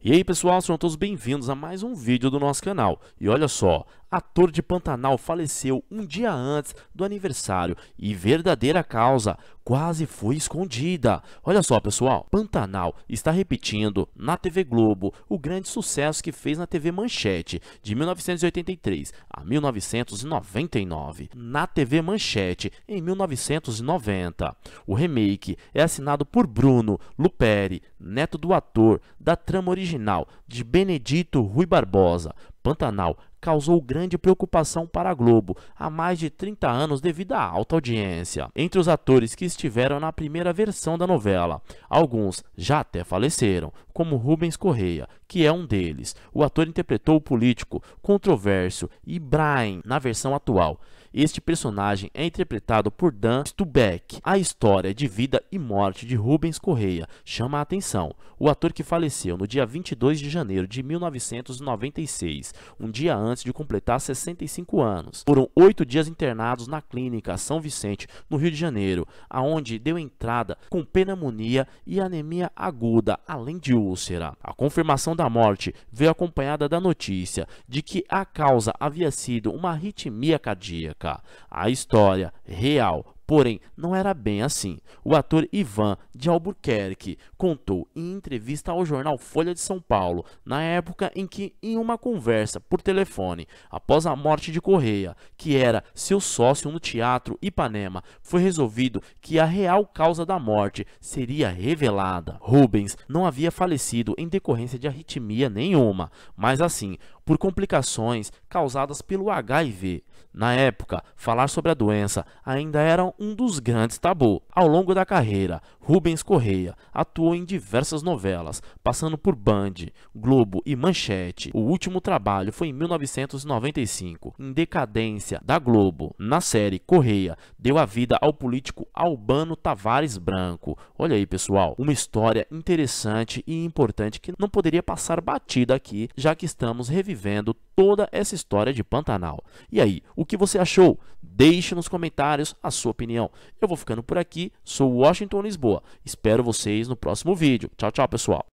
E aí pessoal, sejam todos bem-vindos a mais um vídeo do nosso canal. E olha só, ator de Pantanal, faleceu um dia antes do aniversário e verdadeira causa quase foi escondida. Olha só, pessoal, Pantanal está repetindo na TV Globo o grande sucesso que fez na TV Manchete de 1983 a 1999. Na TV Manchete em 1990. O remake é assinado por Bruno Luperi, neto do ator da trama original de Benedito Rui Barbosa. Pantanal causou grande preocupação para a Globo há mais de 30 anos devido à alta audiência. Entre os atores que estiveram na primeira versão da novela, alguns já até faleceram, como Rubens Correia, que é um deles. O ator interpretou o político controverso Ibrahim na versão atual. Este personagem é interpretado por Dan Stubeck. A história de vida e morte de Rubens Correia chama a atenção. O ator que faleceu no dia 22 de janeiro de 1996, um dia antes antes de completar 65 anos. Foram oito dias internados na clínica São Vicente, no Rio de Janeiro, aonde deu entrada com pneumonia e anemia aguda, além de úlcera. A confirmação da morte veio acompanhada da notícia de que a causa havia sido uma arritmia cardíaca. A história real Porém, não era bem assim. O ator Ivan de Albuquerque contou em entrevista ao jornal Folha de São Paulo, na época em que, em uma conversa por telefone, após a morte de Correia, que era seu sócio no teatro Ipanema, foi resolvido que a real causa da morte seria revelada. Rubens não havia falecido em decorrência de arritmia nenhuma, mas assim, por complicações causadas pelo HIV. Na época, falar sobre a doença ainda era um dos grandes tabu. Ao longo da carreira, Rubens Correia atuou em diversas novelas, passando por Band, Globo e Manchete. O último trabalho foi em 1995, em Decadência, da Globo. Na série, Correia deu a vida ao político Albano Tavares Branco. Olha aí, pessoal, uma história interessante e importante que não poderia passar batida aqui, já que estamos revivendo vivendo toda essa história de Pantanal. E aí, o que você achou? Deixe nos comentários a sua opinião. Eu vou ficando por aqui, sou Washington Lisboa. Espero vocês no próximo vídeo. Tchau, tchau, pessoal.